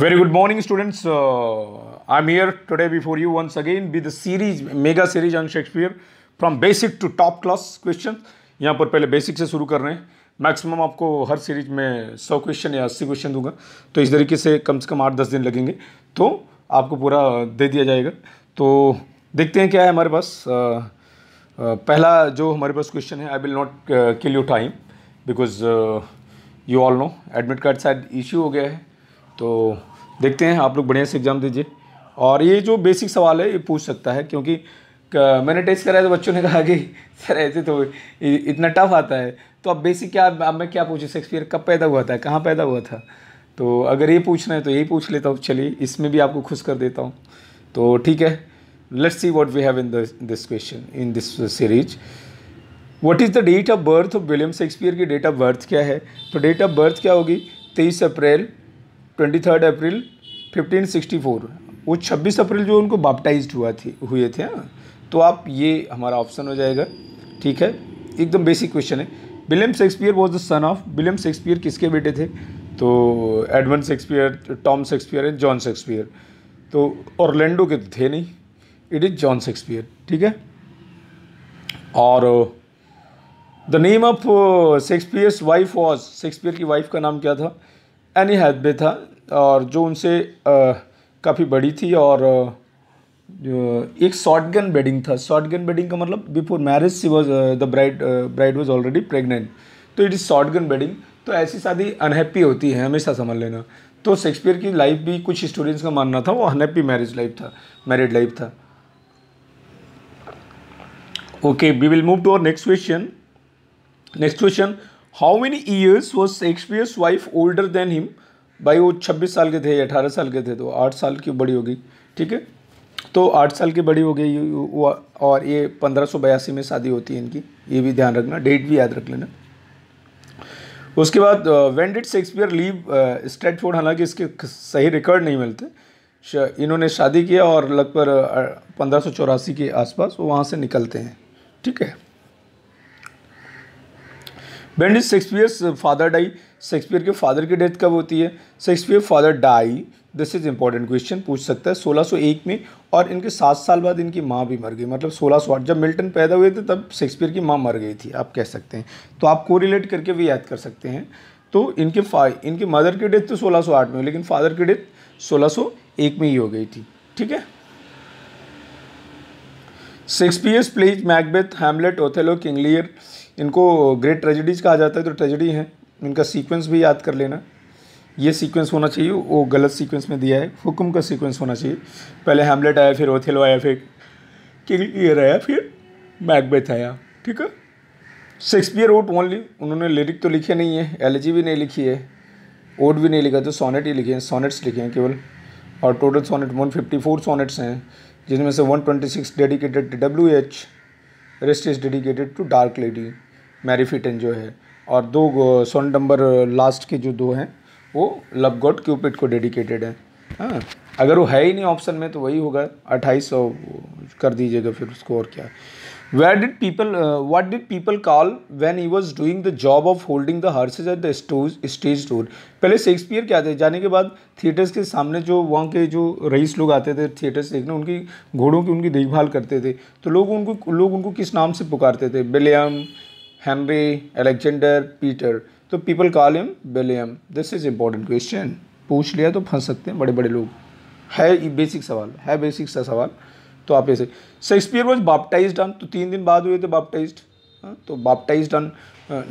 Very good morning students I am here today before you once again with series mega series on Shakespeare from basic to top class question यहाँ पर पहले basic से शुरू कर रहे हैं maximum आपको हर सीरीज में 100 क्वेश्चन या 80 क्वेश्चन दूंगा तो इस तरीके से कम से कम आठ दस दिन लगेंगे तो आपको पूरा दे दिया जाएगा तो देखते हैं क्या है हमारे पास आ, uh, आ, uh, पहला जो हमारे पास क्वेश्चन है I will not kill you time because you all know admit card शायद इश्यू हो गया है तो देखते हैं आप लोग बढ़िया से एग्ज़ाम दीजिए और ये जो बेसिक सवाल है ये पूछ सकता है क्योंकि मैंने टेस्ट कराया तो बच्चों ने कहा कि सर ऐसे तो इतना टफ आता है तो अब बेसिक क्या अब मैं क्या पूछूँ शेक्सपियर कब पैदा हुआ था कहाँ पैदा हुआ था तो अगर ये पूछना है तो यही पूछ लेता हूँ चलिए इसमें भी आपको खुश कर देता हूँ तो ठीक है let's see what we have in this question in this series what is the date of birth of William Shakespeare की डेट ऑफ बर्थ क्या है तो डेट ऑफ बर्थ क्या होगी तेईस अप्रैल twenty third April fifteen sixty four वो छब्बीस अप्रैल जो उनको बापटाइज हुआ थी हुए थे हाँ तो आप ये हमारा ऑप्शन हो जाएगा ठीक है एकदम बेसिक क्वेश्चन है William Shakespeare was the son of William Shakespeare किसके बेटे थे तो Edwin Shakespeare Tom Shakespeare and John Shakespeare तो ऑर्लैंडो के तो थे नहीं इट इज़ जॉन शेक्सपियर ठीक है और the name of Shakespeare's wife was Shakespeare की वाइफ का नाम क्या था एनी हैथवे था और जो उनसे काफ़ी बड़ी थी और एक गन वेडिंग था शॉर्ट गन वेडिंग का मतलब before marriage she was the bride bride was already pregnant तो it is short gun wedding तो ऐसी शादी अनहैप्पी होती है हमेशा समझ लेना तो शेक्सपियर की लाइफ भी कुछ स्टूडेंट्स का मानना था वो अनहैप्पी मैरिज लाइफ था मैरिड लाइफ था okay we will move to our next question next question how many years was Shakespeare's wife older than him भाई वो छब्बीस साल के थे या अठारह साल के थे तो आठ साल की बड़ी होगी ठीक है तो आठ साल की बड़ी हो गई और ये पंद्रह में शादी होती है इनकी ये भी ध्यान रखना डेट भी याद रख लेना उसके बाद when did Shakespeare leave Stratford हालांकि इसके सही रिकॉर्ड नहीं मिलते इन्होंने शादी किया और लगभग uh, पंद्रह के आसपास वो वहाँ से निकलते हैं ठीक है does Shakespeare father die Shakespeare के फादर की डेथ कब होती है Shakespeare father die this is important question पूछ सकता है 1601 में और इनके सात साल बाद इनकी माँ भी मर गई मतलब सोलह सौ जब मिल्टन पैदा हुए थे तब शेक्सपियर की माँ मर गई थी आप कह सकते हैं तो आप को रिलेट करके भी याद कर सकते हैं तो इनके फा इनके मदर की डेथ तो 1608 में लेकिन फादर की डेथ 1601 में ही हो गई थी ठीक है Shakespeare's plays Macbeth Hamlet Othello King Lear इनको ग्रेट ट्रेजिडीज कहा जाता है तो ट्रेजिडी है इनका सीक्वेंस भी याद कर लेना ये सीक्वेंस होना चाहिए वो गलत सीक्वेंस में दिया है हुक्म का सीक्वेंस होना चाहिए पहले हैमलेट आया फिर ओथेलो आया फिर किंगलियर आया फिर मैकबेथ आया ठीक है शेक्सपियर ओट ओनली उन्होंने लिरिक तो लिखे नहीं है जी भी नहीं लिखी है ओट भी नहीं लिखा तो सोनेट ही लिखे हैं सोनेट्स लिखे हैं केवल और total sonnet one fifty four sonnets हैं जिनमें से 126 dedicated to W H rest is dedicated to dark lady Mary Fitton जो है और दो सोन नंबर लास्ट के जो दो हैं वो लव गॉड क्यूपिड को डेडिकेटेड है हाँ अगर वो है ही नहीं ऑप्शन में तो वही होगा अट्ठाईस सौ कर दीजिएगा फिर उसको और क्या where did people uh, what did people call when he was doing the job of holding the horses at the stage stage door पहले शेक्सपियर क्या थे जाने के बाद थिएटर्स के सामने जो वहाँ के जो रईस लोग आते थे थिएटर्स देखने उनकी घोड़ों की उनकी देखभाल करते थे तो लोग उनको लोग उनको किस नाम से पुकारते थे बिलियम हेनरी एलेक्जेंडर पीटर तो people call him William this is important question पूछ लिया तो फंस सकते हैं बड़े बड़े लोग है बेसिक सवाल है बेसिक सा सवाल तो आप ऐसे शेक्सपियर वॉज बापटाइज डन तो तीन दिन बाद हुए थे बापटाइज हाँ, तो बापटाइज हाँ, डन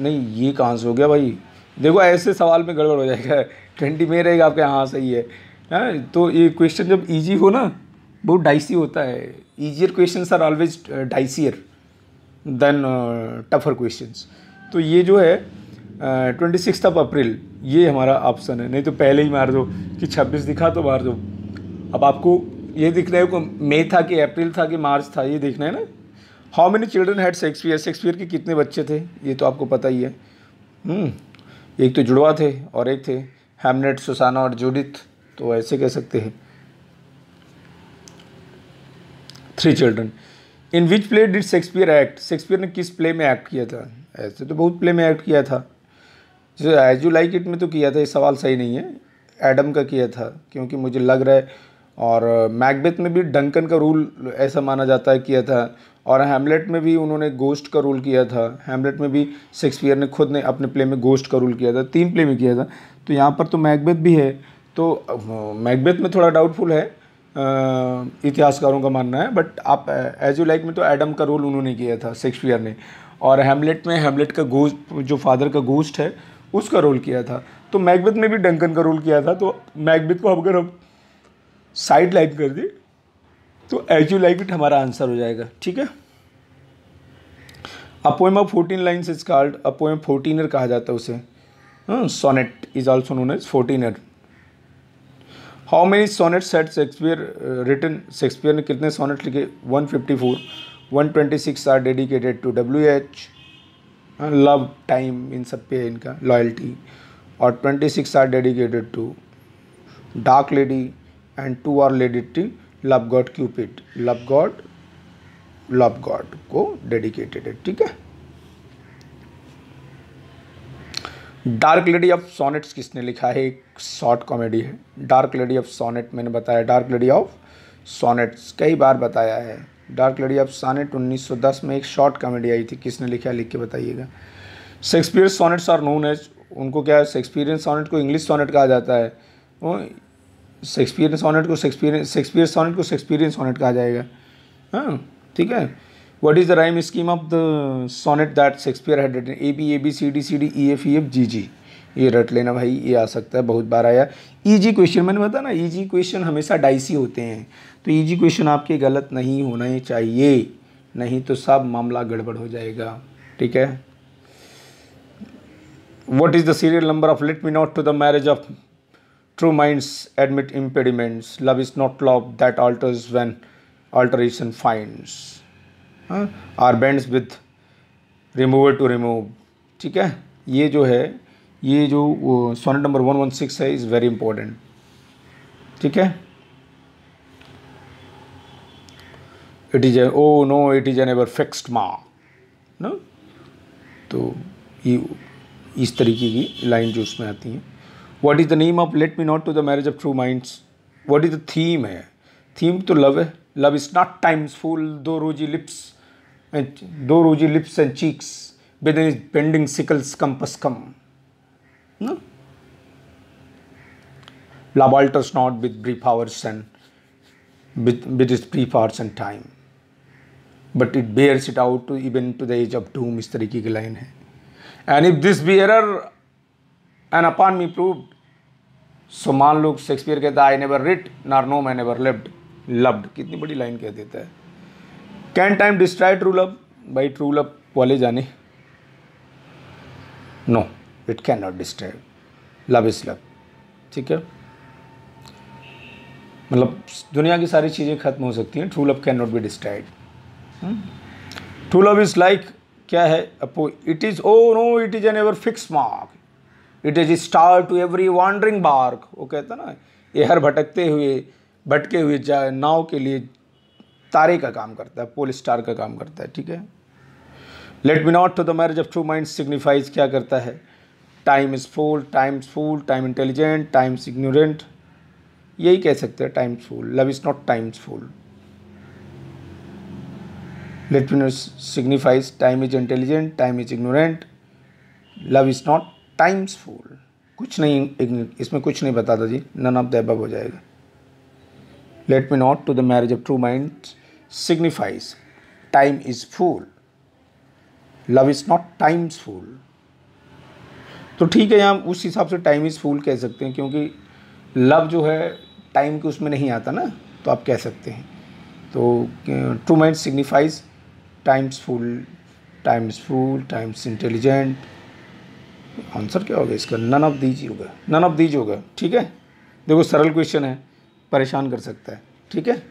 नहीं ये कहाँ से हो गया भाई देखो ऐसे सवाल में गड़बड़ हो जाएगा ट्वेंटी में रहेगा आपके हाँ सही है हाँ तो ये क्वेश्चन जब ईजी हो ना बहुत डाइसी होता है easier question are always dicier than tougher question तो ये जो है ट्वेंटी सिक्स ऑफ अप्रैल ये हमारा ऑप्शन है नहीं तो पहले ही मार दो कि छब्बीस दिखा तो मार दो अब आपको ये दिखना है मई था कि अप्रैल था कि मार्च था ये देखना है ना how many children had Shakespeare Shakespeare के कितने बच्चे थे ये तो आपको पता ही है हम्म, एक तो जुड़वा थे और एक थे हेमनेट सुसाना और जूडिथ तो ऐसे कह सकते हैं three children in which play did Shakespeare act Shakespeare ने किस प्ले में एक्ट किया था ऐसे तो बहुत प्ले में एक्ट किया था जैसे एज यू लाइक इट में तो किया था ये सवाल सही नहीं है एडम का किया था क्योंकि मुझे लग रहा है और मैकबेथ में भी डंकन का रूल ऐसा माना जाता है किया था और हेमलेट में भी उन्होंने गोस्ट का रोल किया था हेमलेट में भी शेक्सपियर ने खुद ने अपने प्ले में गोस्ट का रूल किया था तीन प्ले में किया था तो यहाँ पर तो मैकबेथ भी है तो मैकबेथ में थोड़ा डाउटफुल है इतिहासकारों का मानना है बट आप एज यू लाइक में तो एडम का रोल उन्होंने किया था शेक्सपियर ने और हेमलेट में हेमलेट का गोस्ट जो फादर का गोस्ट है उसका रोल किया था तो मैकबेथ में भी डंकन का रोल किया था तो मैकबेथ को अगर हम साइड लाइन कर दी तो एज यू लाइक इट हमारा आंसर हो जाएगा ठीक है a poem of fourteen lines is called a poem fourteener कहा जाता है उसे sonnet is also known as fourteener how many sonnet set Shakespeare return Shakespeare ने कितने सोनेट लिखे one fifty four one twenty six are dedicated to W H love time इन सब पे इनका लॉयल्टी और twenty six are dedicated to dark lady and to are dedicating love god Cupid love god love god को dedicated है ठीक है dark lady of sonnets किसने लिखा है एक शॉर्ट कॉमेडी है डार्क लेडी ऑफ सोनेट मैंने बताया डार्क लेडी ऑफ सोनेट्स कई बार बताया है डार्क लेडी ऑफ सोनेट 1910 में एक शॉर्ट कॉमेडी आई थी किसने लिखा लिख के बताइएगा Shakespeare sonnets are known as उनको क्या है शेक्सपियरियन सोनेट को इंग्लिश सोनेट कहा जाता है शेक्सपियर सोनेट को शेक्सपियर शेक्सपियर सोनेट को शेक्सपियरियन सोनेट कहा जाएगा हाँ ठीक है what is the rhyme scheme of the sonnet that Shakespeare had written A B A B C D C D E F E F G G ये रट लेना भाई ये आ सकता है बहुत बार आया इजी e, क्वेश्चन मैंने बताया ना इजी e, क्वेश्चन हमेशा डाइसी होते हैं तो इजी e, क्वेश्चन आपके गलत नहीं ही चाहिए नहीं तो सब मामला गड़बड़ हो जाएगा ठीक है what is the serial number of let me not to the marriage of True minds admit impediments. Love is not love that alters when alteration finds. हाँ or bends with remover to remove ठीक है ये जो है ये जो sonnet number one one six है is very important ठीक है it is O no it is an ever fixed मा ना तो ये इस तरीके की लाइन जो उसमें आती हैं What is the name of Let Me Not to the Marriage of True Minds? What is the theme? Theme to love. Love is not times full, do rosy lips and rosy lips and cheeks. But then bending sickles compass come. No? Love alters not with brief hours and with its brief hours and time. But it bears it out even to the age of doom, Mr. Iki line. And if this be error and upon me proved so मान लो Shakespeare कहता है I never writ nor no man never lived loved कितनी बड़ी line कह देता है can time destroy true love by true love वाले जाने no it can not destroy love is love ठीक है मतलब दुनिया की सारी चीज़ें खत्म हो सकती हैं true love can not be destroyed true love is like क्या है अपो it is O no it is an ever fix mark it is star to every wandering bark वो कहता ना ये हर भटकते हुए भटके हुए नाव के लिए तारे का काम करता है पोल स्टार का काम करता है ठीक है let me not to the marriage of to mind signifies क्या करता है time is fool time fool time intelligent times ignorant यही कह सकते हैं times fool love is not times fool let me not signifies time is intelligent time is ignorant love is not times four कुछ नहीं इसमें कुछ नहीं बताता जी नन ऑफ द एबव हो जाएगा let me not to the marriage of true mind signifies time is fool love is not times fool तो ठीक है हम उस हिसाब से टाइम इज़ फूल कह सकते हैं क्योंकि लव जो है टाइम के उसमें नहीं आता ना तो आप कह सकते हैं तो true mind signifies times fool times fool times intelligent answer क्या होगा इसका नन ऑफ दीज होगा नन ऑफ दीज होगा ठीक है देखो सरल क्वेश्चन है परेशान कर सकता है ठीक है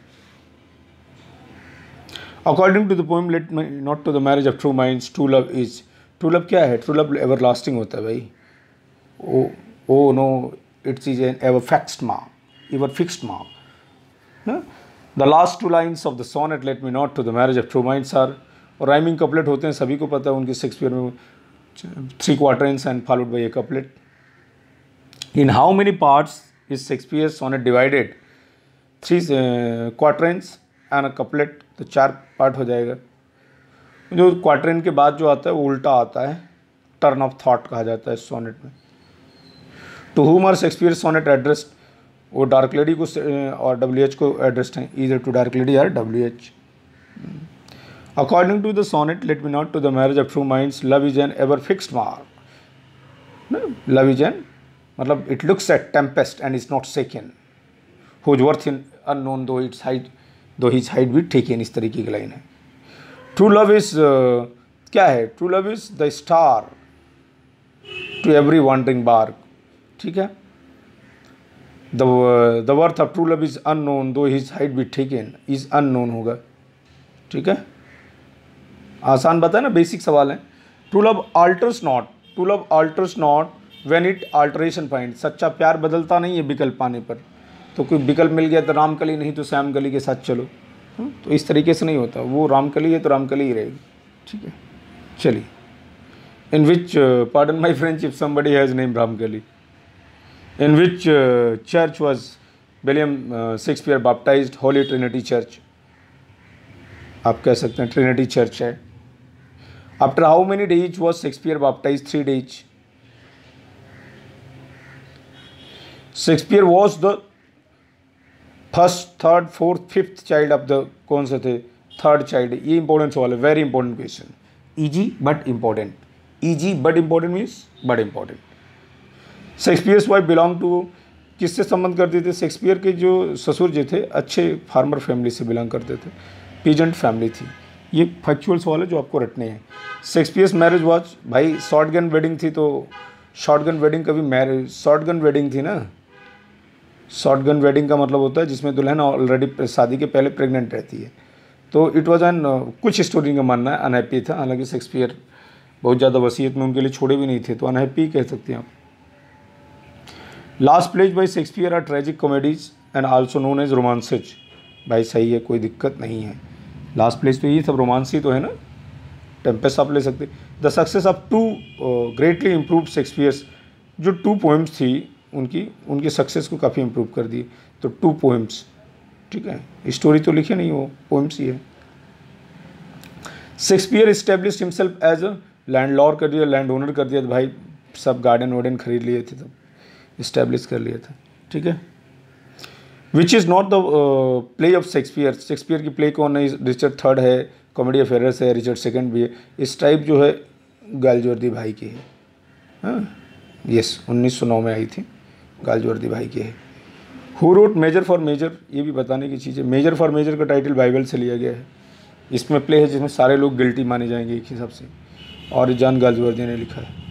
according to the poem let not to the marriage of true mind true love is true love क्या है ट्रू लव एवर लास्टिंग होता है भाई ओ oh no it's is an ever फैक्सड मा एवर फिक्सड मा the last two lines of the sworn eight late me not to the marriage of true minds are और rhyming couplet होते हैं सभी को पता है उनके शेक्सपियर में three quatrains and followed by a couplet. In how many parts is Shakespeare's sonnet divided three uh, quatrains and a couplet तो चार पार्ट हो जाएगा जो क्वार्टरन के बाद जो आता है वो उल्टा आता है टर्न ऑफ थाट कहा जाता है सोनेट में to whom are Shakespeare sonnet address वो डार्क लेडी को uh, और डब्ल्यू एच को एड्रेस्ड हैं इधर to dark lady or W H according to the sonnet let me not to the marriage of to minds love is an ever fixed mark love is an मतलब it looks at tempest and is not second who worth in unknown though its height though his height भी ठीक है इस तरीके की line है true love is क्या है true love is the star to every wandering bark ठीक है worth of true love is unknown though his height भी ठीक है इज अन नोन होगा ठीक है आसान बताए ना बेसिक सवाल है to love alters not to love alters not when it alteration find सच्चा प्यार बदलता नहीं है विकल्प पाने पर तो कोई विकल्प मिल गया तो रामकली नहीं तो गली के साथ चलो हम्म, तो इस तरीके से नहीं होता वो रामकली है तो रामकली ही रहेगी ठीक है चलिए in which pardon my French if somebody has name Ramkali in which church was William Shakespeare baptize Holy Trinity Church आप कह सकते हैं ट्रिनिटी चर्च है after how many days was Shakespeare baptized? Three days. Shakespeare was the first third fourth fifth child of the कौन से थे third child ये important सवाल है very important question easy but important easy but important means but important Shakespeare's wife belong to किससे संबंध करते थे शेक्सपियर के जो ससुर जी थे अच्छे फार्मर फैमिली से बिलोंग करते थे पीजेंट फैमिली थी ये फैक्चुअल सवाल है जो आपको रटने हैं शेक्सपियर्स मैरिज वॉच भाई शॉर्ट गन वेडिंग थी तो शॉर्ट गन वेडिंग कभी मैरिज शॉर्ट गन वेडिंग थी ना शॉर्ट गन वेडिंग का मतलब होता है जिसमें दुल्हन ऑलरेडी शादी के पहले प्रेग्नेंट रहती है तो इट वॉज एन कुछ स्टोरी का मानना है अनहैप्पी था हालांकि शेक्सपियर बहुत ज़्यादा वसीयत में उनके लिए छोड़े भी नहीं थे तो अनहैप्पी कह सकते हैं आप last plays by Shakespeare are tragic comedies and also known as romances भाई सही है कोई दिक्कत नहीं है लास्ट प्लेस तो ये सब रोमांस ही तो है ना टेम्पेस आप ले सकते the success of two greatly improve Shakespeare's जो टू पोएम्स थी उनकी उनके सक्सेस को काफ़ी इम्प्रूव कर दिए तो टू पोएम्स ठीक है स्टोरी तो लिखे नहीं वो पोएम्स ही है Shakespeare establish himself as a landlord कर दिया लैंड ओनर कर दिया तो भाई सब गार्डन वार्डन खरीद लिए थे तब तो इस्टेब्लिश कर लिया था ठीक है which is not the play of Shakespeare Shakespeare की प्ले कौन है रिचर्ड थर्ड है कॉमेडी ऑफ एरर्स है रिचर्ड सेकेंड भी है इस टाइप जो है गालजोर्दी भाई की है यस हाँ? उन्नीस सौ नौ में आई थी गालजोर्दी भाई की है who wrote Measure for Measure ये भी बताने की चीज़ है मेजर फॉर मेजर का टाइटल बाइबल से लिया गया है इसमें प्ले है जिसमें सारे लोग गिल्टी माने जाएंगे एक हिसाब से और जान गालजोर्दी ने लिखा है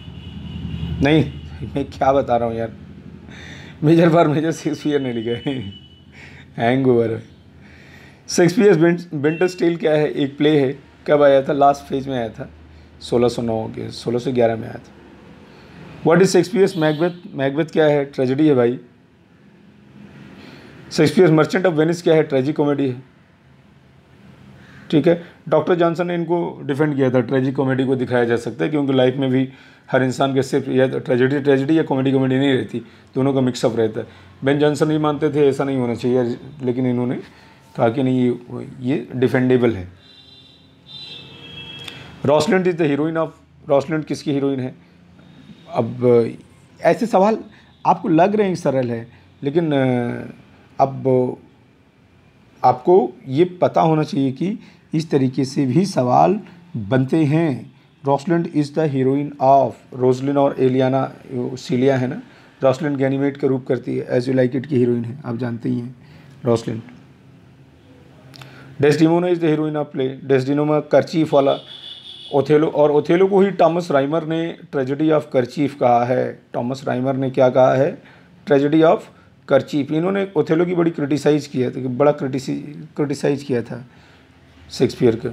नहीं मैं क्या बता रहा हूँ यार मेजर फॉर मेजर शेक्सपियर ने लिखा है हैंग ओवर है शेक्सपियर बेंटर स्टील क्या है एक प्ले है कब आया था लास्ट फेज में आया था 1609 के ग्यारह में आया था what is Shakespeare's Macbeth Macbeth क्या है ट्रेजेडी है भाई शेक्सपियर्स मर्चेंट ऑफ वेनिस क्या है ट्रेजिक कॉमेडी है ठीक है डॉक्टर जॉनसन ने इनको डिफेंड किया था ट्रेजिक कॉमेडी को दिखाया जा सकता है क्योंकि लाइफ में भी हर इंसान के सिर्फ या ट्रेजेडी तो ट्रेजेडी या कॉमेडी कॉमेडी नहीं रहती दोनों का मिक्सअप रहता है बेन जॉनसन भी मानते थे ऐसा नहीं होना चाहिए लेकिन इन्होंने कहा कि नहीं ये ये डिफेंडेबल है Rosalind is the heroine of Rosalind किसकी हीरोइन है अब ऐसे सवाल आपको लग रहे हैं सरल है लेकिन अब आपको ये पता होना चाहिए कि इस तरीके से भी सवाल बनते हैं Rosalind is the heroine of Rosalind और एलियाना सीलिया है ना रॉसलिन गैनीमेट का रूप करती है एज यू लाइक इट की हीरोइन है आप जानते ही हैं Rosalind Desdemona is the heroine of play Desdemona kerchief वाला ओथेलो और ओथेलो को ही टॉमस राइमर ने ट्रेजेडी ऑफ करचीफ कहा है टॉमस राइमर ने क्या कहा है ट्रेजेडी ऑफ करचीफ इन्होंने ओथेलो की बड़ी क्रिटिसाइज किया था बड़ा क्रिटिसाइज किया था शेक्सपियर का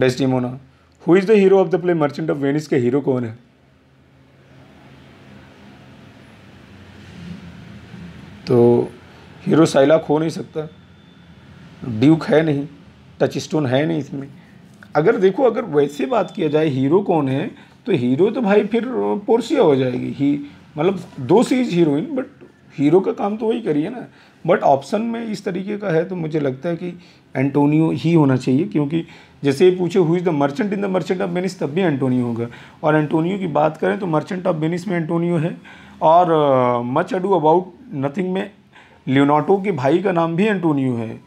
Desdemona who is the hero of the play Merchant of Venice के हीरो कौन है तो हीरो साइलाक हो नहीं सकता ड्यूक है नहीं टच स्टोन है नहीं इसमें अगर देखो अगर वैसे बात किया जाए हीरो कौन है तो हीरो तो भाई फिर पोर्सिया हो जाएगी ही मतलब दो सीरीज हीरोइन बट हीरो का काम तो वही करिए ना बट ऑप्शन में इस तरीके का है तो मुझे लगता है कि एंटोनियो ही होना चाहिए क्योंकि जैसे ये पूछे हुई the merchant in the Merchant of Venice तब भी एंटोनियो होगा और एंटोनियो की बात करें तो मर्चेंट ऑफ बेनिस में एंटोनियो है और मच अडू अबाउट नथिंग में लियोनाटो के भाई का नाम भी एंटोनियो है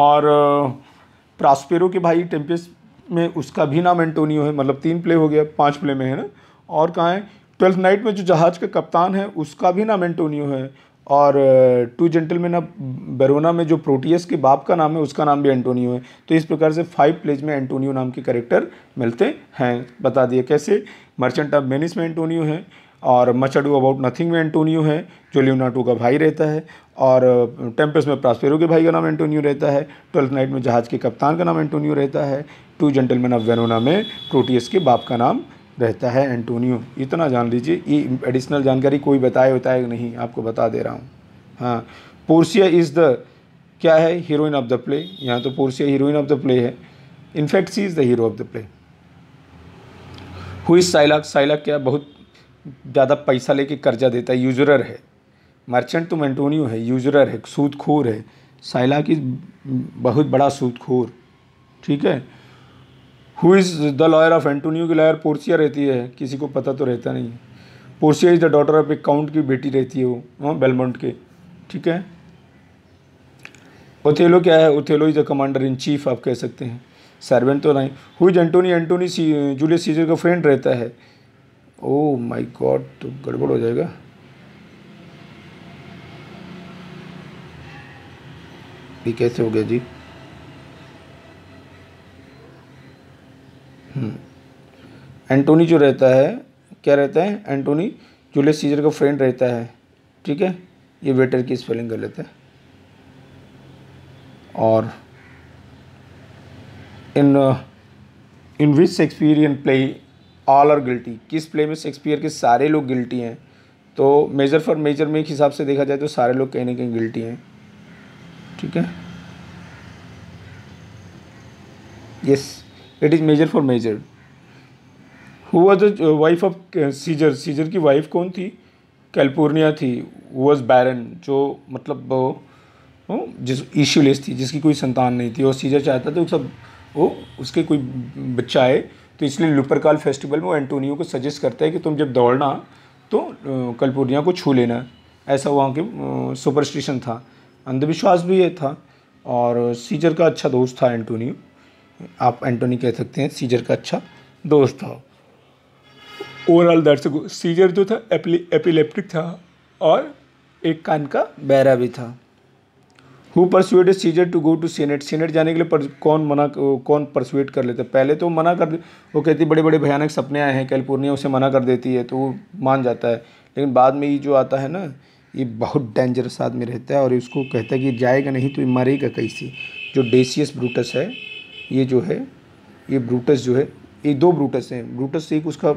और प्रास्पेरो के भाई टेम्पेस में उसका भी नाम एंटोनियो है मतलब तीन प्ले हो गया पांच प्ले में है ना और कहाँ है ट्वेल्थ नाइट में जो जहाज का कप्तान है उसका भी नाम एंटोनियो है और टू जेंटलमैन ऑफ बेरोना में जो प्रोटियस के बाप का नाम है उसका नाम भी एंटोनियो है तो इस प्रकार से फाइव प्लेज में एंटोनियो नाम के करेक्टर मिलते हैं बता दिए कैसे मर्चेंट ऑफ मेनिस में एंटोनियो है और मचडू अबाउट नथिंग में एंटोनियो है जो लियोनाटो का भाई रहता है और टेम्पस में प्रास्पेरो के भाई का नाम एंटोनियो रहता है ट्वेल्थ नाइट में जहाज के कप्तान का नाम एंटोनियो रहता है टू जेंटलमैन ऑफ वेनोना में प्रोटियस के बाप का नाम रहता है एंटोनियो इतना जान लीजिए ये एडिशनल जानकारी कोई बताए बताए नहीं आपको बता दे रहा हूँ हाँ पोर्सिया इज़ द क्या है हीरोइन ऑफ द प्ले यहाँ तो Portia heroine of the play है in fact she is the hero of the play हुई साइलाक साइलाक क्या बहुत ज़्यादा पैसा लेके कर्जा देता है यूजरर है मर्चेंट तो मैंटोनियो है यूजरर है सूदखोर है साइला की बहुत बड़ा सूदखोर ठीक है who is the lawyer of Antonio की लॉयर पोर्सिया रहती है किसी को पता तो रहता नहीं Portia is the daughter of एक काउंट की बेटी रहती है वो बेलमोंट हाँ, के ठीक है ओथेलो क्या है Othello is the commander in chief आप कह सकते हैं सर्वेंट तो नहीं हुई एंटोनी एंटोनी जूलियस सीजर का फ्रेंड रहता है ओ माय गॉड तो गड़बड़ हो जाएगा ये कैसे हो गया जी एंटोनी हम्म। जो रहता है क्या रहता है एंटोनी जूलियस सीजर का फ्रेंड रहता है ठीक है ये वेटर की स्पेलिंग कर लेते हैं और in in which Shakespearean play all are guilty किस प्ले में शेक्सपियर के सारे लोग गिल्टी हैं तो मेजर फॉर मेजर में एक हिसाब से देखा जाए तो सारे लोग कहीं ना कहीं गिल्टी हैं ठीक है yes it is Measure for Measure who was the wife of Caesar Caesar की वाइफ कौन थी कैलिफोर्निया थी वॉज बैरन जो मतलब वो जिस इश्यूलेस थी जिसकी कोई संतान नहीं थी और सीजर चाहता था सब वो उसके कोई बच्चा आए तो इसलिए लुपरकाल फेस्टिवल में वो एंटोनियो को सजेस्ट करता है कि तुम जब दौड़ना तो कलपुर्निया को छू लेना ऐसा वहाँ के सुपरस्टिशन था अंधविश्वास भी ये था और सीजर का अच्छा दोस्त था एंटोनियो आप एंटोनी कह सकते हैं सीजर का अच्छा दोस्त था ओवरऑल दर्शकों सीजर जो था एपिलेप्टिक था और एक कान का बैरा भी था who persuade Caesar to go to senate senate जाने के लिए पर, कौन मना कौन परसुएट कर लेता है पहले तो मना कर वो कहती बड़े बड़े भयानक सपने आए हैं कैलिफोर्निया उसे मना कर देती है तो वो मान जाता है लेकिन बाद में ये जो आता है ना ये बहुत डेंजरस आदमी रहता है और उसको कहता है कि जाएगा नहीं तो ये मरेगा कैसे जो डेसियस ब्रूटस है ये जो है ये ब्रूटस जो है ये दो ब्रूटस हैं ब्रूटस एक उसका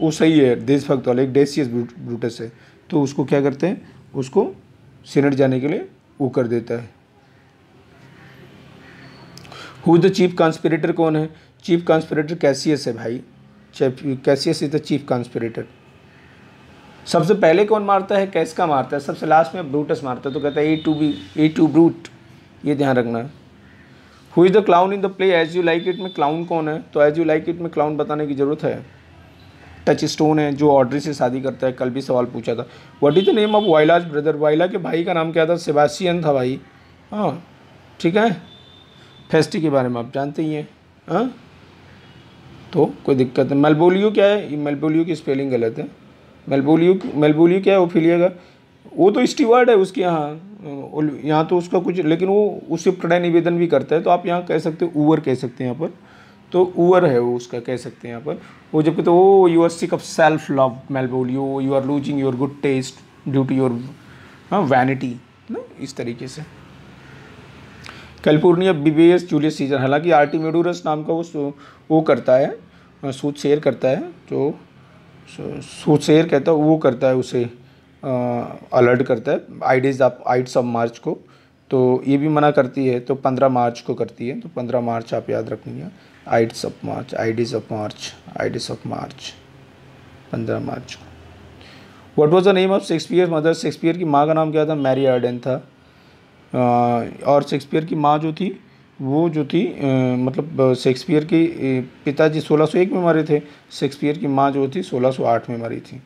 वो सही है देशभक्त वाला एक डेसियस ब्रूटस है तो उसको क्या करते हैं उसको सीनेट जाने के लिए वो कर देता है हु द चीफ कॉन्स्परेटर कौन है चीफ कॉन्स्परेटर कैसियस है भाई Cassius is the chief conspirator सबसे पहले कौन मारता है कैस का मारता है सबसे लास्ट में ब्रूटस मारता है तो कहता है et tu B et tu Brute ये ध्यान रखना है who is the clown in the play as you like it में क्लाउन कौन है तो एज यू लाइक इट में क्लाउन बताने की ज़रूरत है टच स्टोन है जो ऑड्री से शादी करता है कल भी सवाल पूछा था what is the name of Viola's brother Viola के भाई का नाम क्या था सेबासियन था भाई हाँ ठीक है फेस्टी के बारे में आप जानते ही हैं हाँ तो कोई दिक्कत नहीं मेलबोलियो क्या है ये मेलबोलियो की स्पेलिंग गलत है मेलबोलियो मेलबोलियो क्या है ओफिलिया का वो तो स्टीवर्ड है उसके यहाँ यहाँ तो उसका कुछ लेकिन वो उससे प्रणय निवेदन भी करता है तो आप यहाँ कह सकते हो ऊबर कह सकते हैं यहाँ पर तो ओअर है वो उसका कह सकते हैं यहाँ पर वो जबकि तो O you are sick of self love Malvolio you are losing your good taste due to your vanity ना इस तरीके से कैलिफोर्निया बीबीएस जूलियस सीजर हालांकि मेडोरस नाम का वो वो करता है सूद शेयर करता है जो तो सोच शेयर कहता है वो करता है उसे अलर्ट करता है आइडेज आप आइट्स ऑफ मार्च को तो ये भी मना करती है तो पंद्रह मार्च को करती है तो पंद्रह मार्च आप याद रखेंगे ides of March ides of March ides of March पंद्रह मार्च को what was the name of Shakespeare mother Shakespeare की माँ का नाम क्या था मैरी आर्डन था और शेक्सपियर की माँ जो थी वो जो थी मतलब शेक्सपियर के पिताजी 1601 में मरे थे शेक्सपियर की माँ जो थी 1608 में मरी थी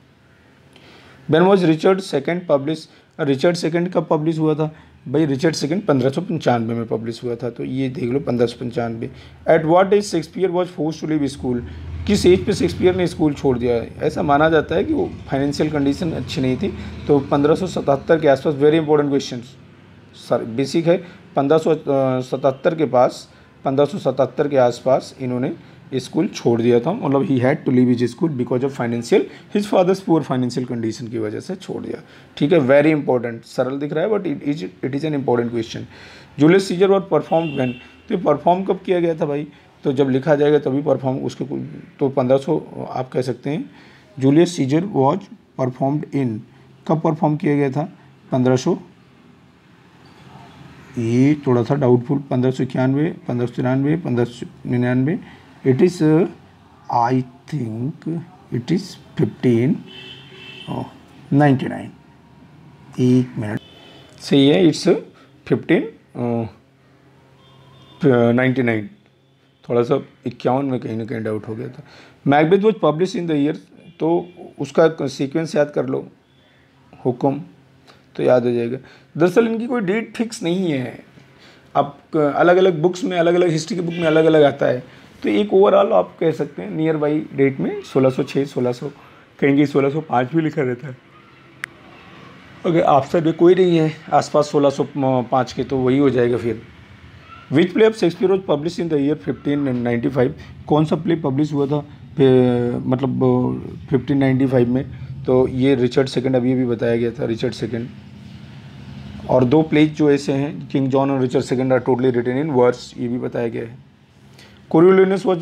when was Richard second publish Richard second कब पब्लिश हुआ था भाई रिचर्ड सेकंड पंद्रह सौ पंचानवे में पब्लिश हुआ था तो ये देख लो पंद्रह सौ पंचानवे at what age Shakespeare was force to leave school किस एज पे शेक्सपियर ने स्कूल छोड़ दिया है ऐसा माना जाता है कि वो फाइनेंशियल कंडीशन अच्छी नहीं थी तो पंद्रह के आसपास very important question sir basic है पंद्रह के पास पंद्रह के आसपास इन्होंने स्कूल छोड़ दिया था मतलब he had to leave his school because of financial his father's poor financial condition की वजह से छोड़ दिया ठीक है वेरी इंपॉर्टेंट सरल दिख रहा है but it is it is an important question Julius Caesar what perform when तो परफॉर्म कब किया गया था भाई तो जब लिखा जाएगा तभी परफॉर्म उसके तो पंद्रह आप कह सकते हैं Julius Caesar was performed in कब परफॉर्म किया गया था पंद्रह ये थोड़ा सा डाउटफुल पंद्रह सौ इक्यानवे पंद्रह सौ तिरानवे पंद्रह सौ निन्यानवे it is uh, i think it is 15 oh, 99 एक मिनट सही है इट्स फिफ्टीन नाइन्टी नाइन थोड़ा सा इक्यावन में कहीं ना कहीं डाउट हो गया था Macbeth was publish in the year तो उसका सीक्वेंस याद कर लो हुक्म तो याद हो जाएगा दरअसल इनकी कोई डेट फिक्स नहीं है अब अलग अलग बुक्स में अलग अलग हिस्ट्री की बुक में अलग अलग आता है तो एक ओवरऑल आप कह सकते हैं नियर बाई डेट में 1606 1600 कहेंगे 1605 भी लिखा रहता है अगर ऑप्शन भी कोई नहीं है आसपास 1605 के तो वही हो जाएगा फिर which play of Shakespeare was publish in the year 1595 कौन सा प्ले पब्लिश हुआ था मतलब 1595 में तो ये रिचर्ड सेकंड अभी अभी बताया गया था रिचर्ड सेकंड और दो प्लेज जो ऐसे हैं किंग जॉन और Richard second are totally written in verse ये भी बताया गया है कोरियोलिनस वॉज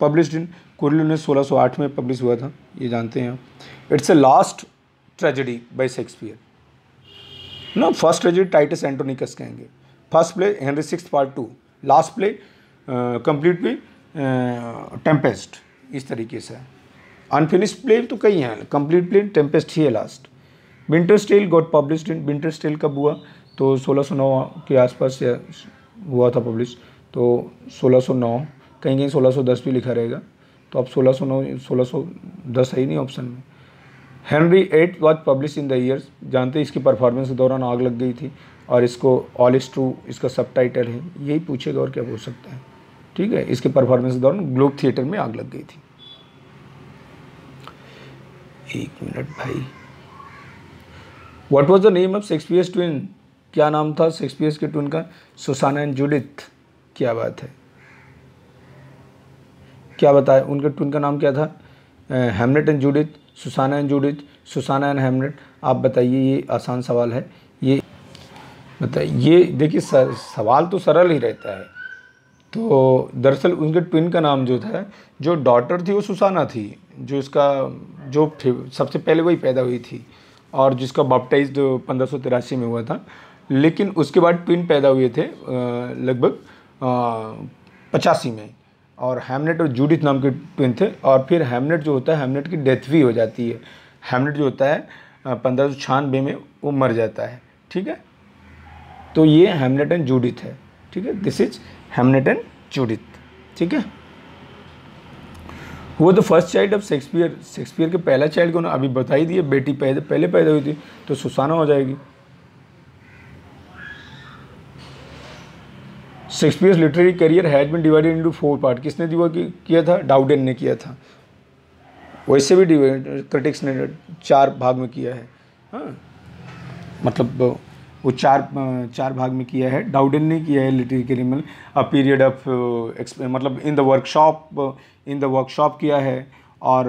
पब्लिश्ड इन कोरियोलिनस 1608 में पब्लिश हुआ था ये जानते हैं आप it's a last tragedy by Shakespeare ना फर्स्ट ट्रेजेडी टाइटस एंटोनिकस कहेंगे first play Henry six part two last play complete में टेम्पेस्ट इस तरीके से अनफिनिश प्ले तो कई हैं कंप्लीट प्ले टेम्पेस्ट ही है last Winter's tale got published in Winter's tale कब हुआ तो नौ के आसपास हुआ था पब्लिश तो 1609 कहीं कहीं 1610 भी लिखा रहेगा तो आप 1609 1610 है ही नहीं ऑप्शन में Henry eight was publish in the years जानते हैं इसकी परफॉर्मेंस के दौरान आग लग गई थी और इसको ऑल इज ट्रू इसका सब टाइटल है यही पूछेगा और क्या पूछ सकता है ठीक है इसके परफॉर्मेंस के दौरान ग्लोब थिएटर में आग लग गई थी एक मिनट भाई what was the name of Shakespeare's twin क्या नाम था शेक्सपियर्स के ट्विन का सुसाना एंड जूडिथ क्या बात है क्या बताए उनके का नाम क्या था Hamlet and Judith Susanna and Judith Susanna and Hamlet आप बताइए ये आसान सवाल है ये बताइए ये देखिए सवाल तो सरल ही रहता है तो दरअसल उनके ट्विन का नाम जो था जो डॉटर थी वो सुसाना थी जो इसका जो सबसे पहले वही पैदा हुई थी और जिसका बपटाइज पंद्रह में हुआ था लेकिन उसके बाद ट्विन पैदा हुए थे लगभग पचासी में और हेमलेट और जूडिथ नाम के ट्विन थे और फिर हेमलेट जो होता है हेमलेट की डेथ भी हो जाती है हेमलेट जो होता है पंद्रह सौ छियानबे में वो मर जाता है ठीक है तो ये हेमलेट एंड जूडिथ है ठीक है this is Hamnet and Judith ठीक है वो तो first child of Shakespeare Shakespeare के पहला चाइल्ड ना अभी बता ही दिए बेटी पहले पैदा हुई थी तो सुसाना हो जाएगी Shakespeare's literary career has been divided into four part किसने किया था डाउडेन ने किया था वैसे भी क्रिटिक्स ने चार भाग में किया है हाँ मतलब वो चार चार भाग में किया है डाउडेन ने किया है लिटरेरी करियर में अ पीरियड ऑफ मतलब in the workshop in the workshop किया है और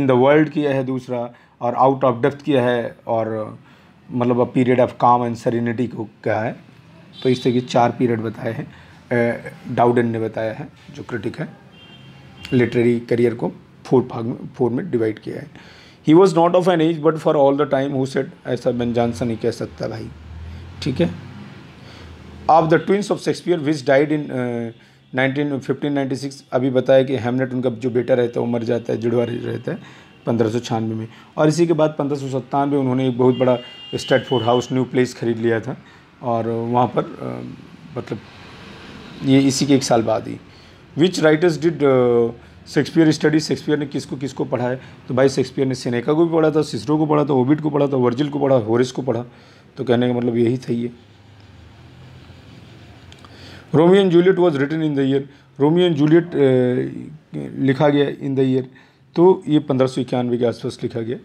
इन द वर्ल्ड किया है दूसरा और आउट ऑफ डेप्थ किया है और मतलब a period of calm and serenity को क्या है तो इस के चार पीरियड बताए हैं डाउडन ने बताया है जो क्रिटिक है लिटरेरी करियर को फोर भाग में फोर में डिवाइड किया है he was not of an age but for all the time who said ऐसा बेन जॉनसन ही कह सकता भाई ठीक है of the twins of Shakespeare which died in nineteen fifteen ninety six अभी बताया कि हेमलेट उनका जो बेटा रहता है वो मर जाता है जुड़वा रहता है पंद्रह सौ छियानवे में और इसी के बाद पंद्रह सौ सत्तानवे उन्होंने एक बहुत बड़ा स्टेटफोर्ड हाउस न्यू प्लेस खरीद लिया था और वहाँ पर मतलब ये इसी के एक साल बाद ही which writers did Shakespeare study Shakespeare ने किसको किसको पढ़ा है तो भाई शेक्सपियर ने सिनेका को भी पढ़ा था सिसरो को पढ़ा था ओबिट को पढ़ा था वर्जिल को पढ़ा होरिस को पढ़ा तो कहने का मतलब यही था ये Romeo and Juliet was written in the year Romeo and Juliet लिखा गया इन द ईयर तो ये पंद्रह सौ इक्यानवे के आसपास लिखा गया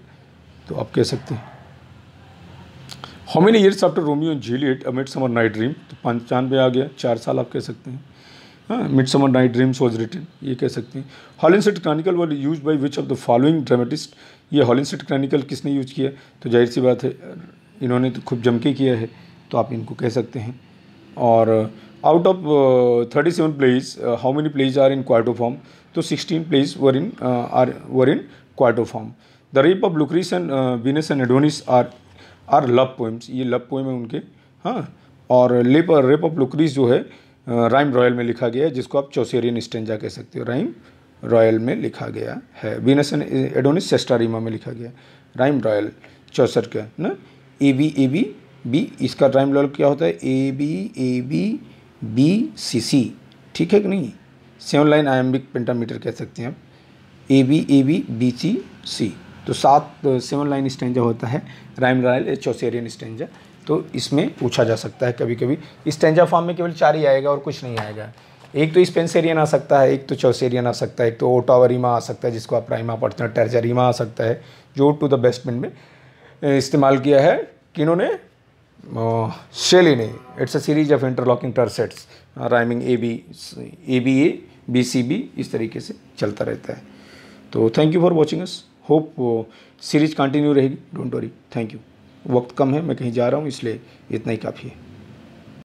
तो आप कह सकते हैं how many years after Romeo and Juliet midsummer night dream तो पंचानवे आ गया चार साल आप कह सकते हैं midsummer night dreams was written ये कह सकते हैं Holinshed chronicle was use by which of the following dramatist ये हॉलिनसेट क्रॉनिकल किसने यूज किया तो जाहिर सी बात है इन्होंने तो खूब जमके किया है तो आप इनको कह सकते हैं और out of thirty seven plays how many plays are in quarto form तो sixteen plays were in are were in quarto form the Rape of Lucrece and Venus and Adonis are are love poems ये love poem है उनके हाँ और lip और rape of लुक्रीज जो है rhyme royal में लिखा गया है जिसको आप चौसेरियन स्टेंजा कह सकते हो राइम रॉयल में लिखा गया है वीनस एडोनिस सेस्टारीमा में लिखा गया राइम रॉयल चौसर का ना A B A B B इसका राइम रॉयल क्या होता है A B A B B C C ठीक है कि नहीं सेवन लाइन आयम्बिक पेंटामीटर कह सकते हैं आप A B A B B C C तो सात सेवन लाइन स्टेंजा होता है राइम या चौसेरियन स्टेंजा तो इसमें पूछा जा सकता है कभी कभी स्टेंजा फॉर्म में केवल चार ही आएगा और कुछ नहीं आएगा एक तो स्पेंसेरियन आ सकता है एक तो चौसेरियन आ सकता है एक तो ओटावरीमा आ सकता है जिसको आप प्राइमा पढ़ते हैं टर्जरीमा आ सकता है जो टू द बेस्टमेंट में इस्तेमाल किया है किन्होंने शेली ने it's a series of interlocking tercets rhyming A B A B A B C B इस तरीके से चलता रहता है तो thank you for watching us hope series continue रहेगी डोंट वरी थैंक यू वक्त कम है मैं कहीं जा रहा हूँ इसलिए इतना ही काफ़ी है